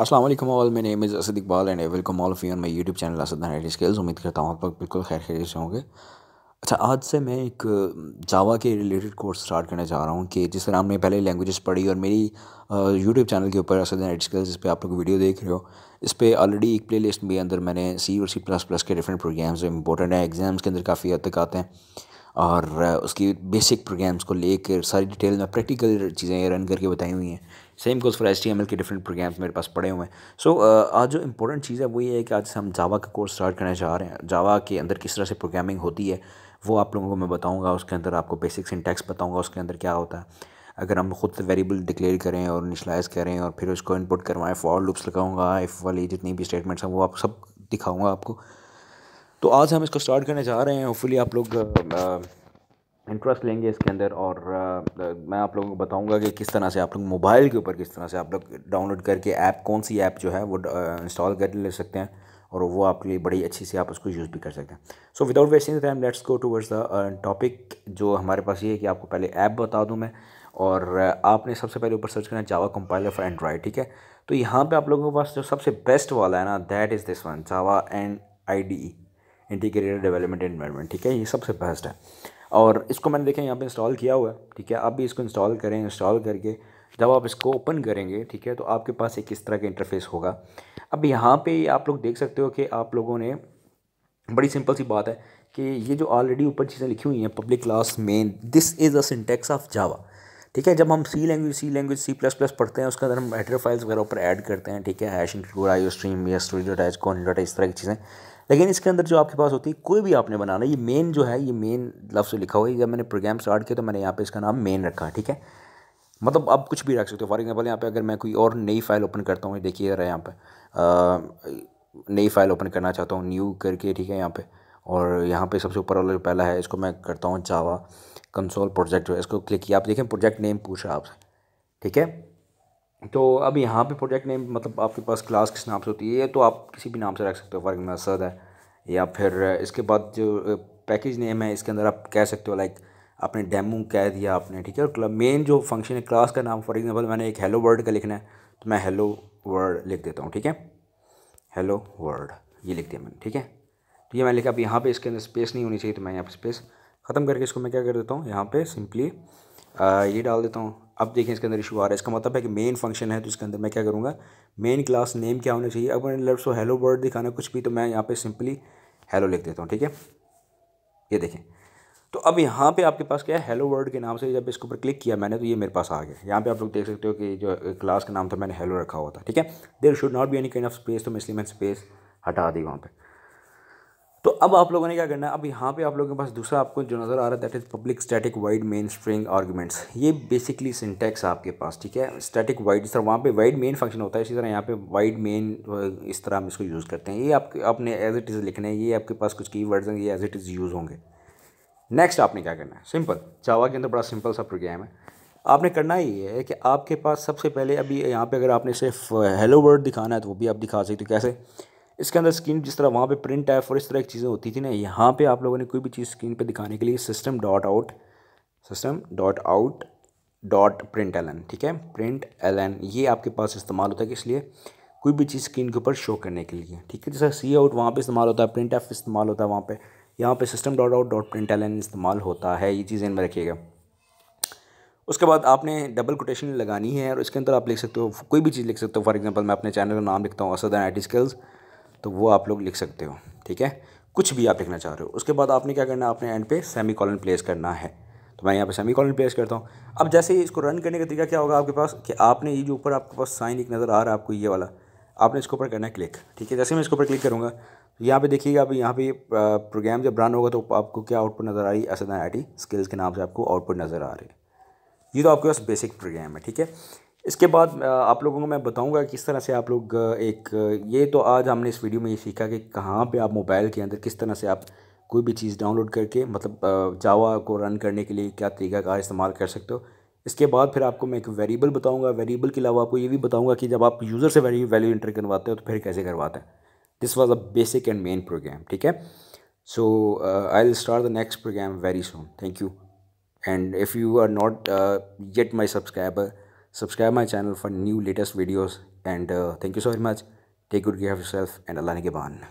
असलम ऑल मेरे name is Asad Iqbal and welcome all of you on my YouTube channel Asad skills उम्मीद करता हूँ आप लोग बिल्कुल खैर खैर से होंगे अच्छा आज से मैं एक जावा के रिलेटेड कोर्स स्टार्ट करने जा रहा हूँ कि जिस तरह हमने पहले लैंग्वेजेस पढ़ी और मेरी यूट्यूब चैनल के ऊपर असद हेड स्किल्स जिस पर आप लोग वीडियो देख रहे हो इस पर ऑलरेडी एक प्ले लिस्ट भी अंदर मैंने सी और सी प्लस प्लस के डिफरेंट प्रोग्राम्स इंपॉर्टेंट हैं एग्ज़ाम्स के अंदर काफ़ी हद तक आते हैं और उसकी बेसिक प्रोग्राम्स को लेकर सारी डिटेल में प्रैक्टिकल चीज़ें रन करके बताई हुई हैं same course for S T M L के डिफरेंट प्रोग्राम्स मेरे पास पड़े हुए हैं सो so, आज जो इंपॉर्टेंट चीज़ है वो ये है कि आज हम जावा का कोर्स स्टार्ट करना चाह रहे हैं जावा के अंदर किस तरह से प्रोग्रामिंग होती है वो आप लोगों को मैं बताऊँगा उसके अंदर आपको बेसिक सिंटैक्स बताऊँगा उसके अंदर क्या होता है अगर हम खुद वेरिएबल डिक्लेयर करें और इनिशलाइज करें और फिर उसको इनपुट करवाएं फॉर लुप्स लगाऊंगा इफ़ वाली जितनी भी स्टेटमेंट्स हैं वो आप सब दिखाऊंगा आपको तो आज हम इसको स्टार्ट करने जा रहे हैं होपफुली आप लोग इंटरेस्ट लेंगे इसके अंदर और आ, मैं आप लोगों को बताऊंगा कि किस तरह से आप लोग मोबाइल के ऊपर किस तरह से आप लोग डाउनलोड करके ऐप कौन सी ऐप जो है वो इंस्टॉल कर ले सकते हैं और वो आपके लिए बड़ी अच्छी सी आप उसको यूज़ भी कर सकते हैं so without wasting time let's go towards the topic जो हमारे पास ये है कि आपको पहले ऐप बता दूँ मैं और आपने सबसे पहले ऊपर सर्च करना है जावा कंपाइलर फॉर एंड्रॉयड ठीक है तो यहाँ पे आप लोगों के पास जो सबसे बेस्ट वाला है ना that is this one Java and I D E integrated development environment ठीक है ये सबसे बेस्ट है और इसको मैंने देखें यहाँ पे इंस्टॉल किया हुआ है ठीक है आप भी इसको इंस्टॉल करें इंस्टॉल करके जब आप इसको ओपन करेंगे ठीक है तो आपके पास एक इस तरह का इंटरफेस होगा अब यहाँ पे आप लोग देख सकते हो कि आप लोगों ने बड़ी सिंपल सी बात है कि ये जो ऑलरेडी ऊपर चीज़ें लिखी हुई हैं public class main this is a syntax of Java ठीक है जब हम C language C language C plus plus पढ़ते हैं उसके अंदर हम हेडर फाइल्स वगैरह ऊपर ऐड करते हैं ठीक है हैश इंक्लूड आई स्ट्रीम या story dot H con dot इस तरह की चीज़ें लेकिन इसके अंदर जो आपके पास होती है कोई भी आपने बनाना ये मेन जो है ये मेन लफ्ज़ लिखा हुआ है जब मैंने प्रोग्राम स्टार्ट किया तो मैंने यहाँ पे इसका नाम मेन रखा ठीक है मतलब आप कुछ भी रख सकते हो फॉर एग्जाम्पल यहाँ पे अगर मैं कोई और नई फाइल ओपन करता हूँ देखिए ज़रा यहाँ पे नई फाइल ओपन करना चाहता हूँ न्यू करके ठीक है यहाँ पर और यहाँ पर सबसे ऊपर वाला जो पहला है इसको मैं करता हूँ चावा कंसोल प्रोजेक्ट जो है इसको क्लिक किया आप देखें प्रोजेक्ट नेम पूछ रहा आपसे ठीक है तो अब यहाँ पे प्रोजेक्ट नेम मतलब आपके पास क्लास किस नाम से होती है तो आप किसी भी नाम से रख सकते हो फॉर एग्जाम्पल सद है या फिर इसके बाद जो पैकेज नेम है इसके अंदर आप कह सकते हो लाइक आपने डेमो कह दिया आपने ठीक है और मेन जो फंक्शन है क्लास का नाम फॉर एग्जांपल मैंने एक हेलो वर्ड का लिखना है तो मैं हेलो वर्ड लिख देता हूँ ठीक है हेलो वर्ड ये लिख दिया मैंने ठीक है तो ये मैंने लिखा अब यहाँ पर इसके अंदर स्पेस नहीं होनी चाहिए तो मैं यहाँ पर स्पेस ख़त्म करके इसको मैं क्या कर देता हूँ यहाँ पर सिंपली ये डाल देता हूँ अब देखें इसके अंदर इशू आ रहा है इसका मतलब है कि मेन फंक्शन है तो इसके अंदर मैं क्या करूँगा मेन क्लास नेम क्या होना चाहिए अब मैंने लेट्स हेलो वर्ड दिखाना कुछ भी तो मैं यहाँ पे सिंपली हेलो लिख देता हूँ ठीक है ये देखें तो अब यहाँ पे आपके पास क्या है हेलो वर्ड के नाम से जब इसके ऊपर क्लिक किया मैंने तो ये मेरे पास आ गया यहाँ पे आप लोग देख सकते हो कि जो क्लास का नाम था मैंने हेलो रखा हुआ था ठीक है there should not be any kind of space तो मैं इसलिए मैंने स्पेस हटा दी वहाँ पर तो अब आप लोगों ने क्या करना है अब यहाँ पे आप लोगों के पास दूसरा आपको जो नज़र आ रहा है that is public static void main string arguments ये बेसिकली सिंटेक्स आपके पास ठीक है स्टैटिक वाइड जिस तरह वहाँ पे वाइड मेन फंक्शन होता है इसी तरह यहाँ पे वाइड मेन इस तरह हम इसको यूज़ करते हैं ये आपके आपने एज इट इज़ लिखने ये आपके पास कुछ की वर्ड्स हैं ये एज इट इज़ यूज़ होंगे नेक्स्ट आपने क्या करना है सिंपल चावा के अंदर बड़ा सिंपल सा प्रोग्राम है आपने करना ये है कि आपके पास सबसे पहले अभी यहाँ पर अगर आपने सिर्फ हेलो वर्ड दिखाना है तो वो भी आप दिखा सकते हो कैसे इसके अंदर स्क्रीन जिस तरह वहाँ पे प्रिंट ऐप और इस तरह की चीज़ें होती थी ना यहाँ पे आप लोगों ने कोई भी चीज़ स्क्रीन पे दिखाने के लिए system dot out system dot out dot print L ठीक है प्रिंट एल ये आपके पास इस्तेमाल होता है इसलिए कोई भी चीज़ स्क्रीन के ऊपर शो करने के लिए ठीक है जैसा सी आउट वहाँ पर इस्तेमाल होता है प्रिंट एफ इस्तेमाल होता है वहाँ पर यहाँ पर system dot out dot print L इस्तेमाल होता है ये चीज़ें इनमें रखिएगा उसके बाद आपने डबल कोटेशन लगानी है और इसके अंदर आप लिख सकते हो कोई भी चीज़ लिख सकते हो फॉर एग्जांपल मैं अपने चैनल का नाम लिखता हूँ असद एंड आई स्किल्स तो वो आप लोग लिख सकते हो ठीक है कुछ भी आप लिखना चाह रहे हो उसके बाद आपने क्या करना है आपने एंड पे सेमी कॉलन प्लेस करना है तो मैं यहाँ पे सेमी कॉलन प्लेस करता हूँ अब जैसे ही इसको रन करने का तरीका क्या होगा आपके पास कि आपने ये जो ऊपर आपके पास साइन एक नज़र आ रहा है आपको ये वाला आपने इसके ऊपर करना है क्लिक ठीक है जैसे मैं इसके ऊपर क्लिक करूँगा तो यहाँ पे देखिएगा अभी यहाँ पे प्रोग्राम जब रन होगा तो आपको क्या आउटपुट नज़र आ रही है असल आई स्किल्स के नाम से आपको आउटपुट नज़र आ रही है ये तो आपके पास बेसिक प्रोग्राम है ठीक है इसके बाद आप लोगों को मैं बताऊंगा किस तरह से आप लोग एक ये तो आज हमने इस वीडियो में ये सीखा कि कहाँ पे आप मोबाइल के अंदर किस तरह से आप कोई भी चीज़ डाउनलोड करके मतलब जावा को रन करने के लिए क्या तरीका का इस्तेमाल कर सकते हो इसके बाद फिर आपको मैं एक वेरिएबल बताऊंगा वेरिएबल के अलावा आपको ये भी बताऊंगा कि जब आप यूज़र से वैल्यू वैल्यू इंटर करवाते हो तो फिर कैसे करवाते हैं this was a basic and main program ठीक है so I will start the next program very soon thank you and if you are not get my subscriber subscribe my channel for new latest videos and uh, thank you so very much take good care of yourself and allah negeban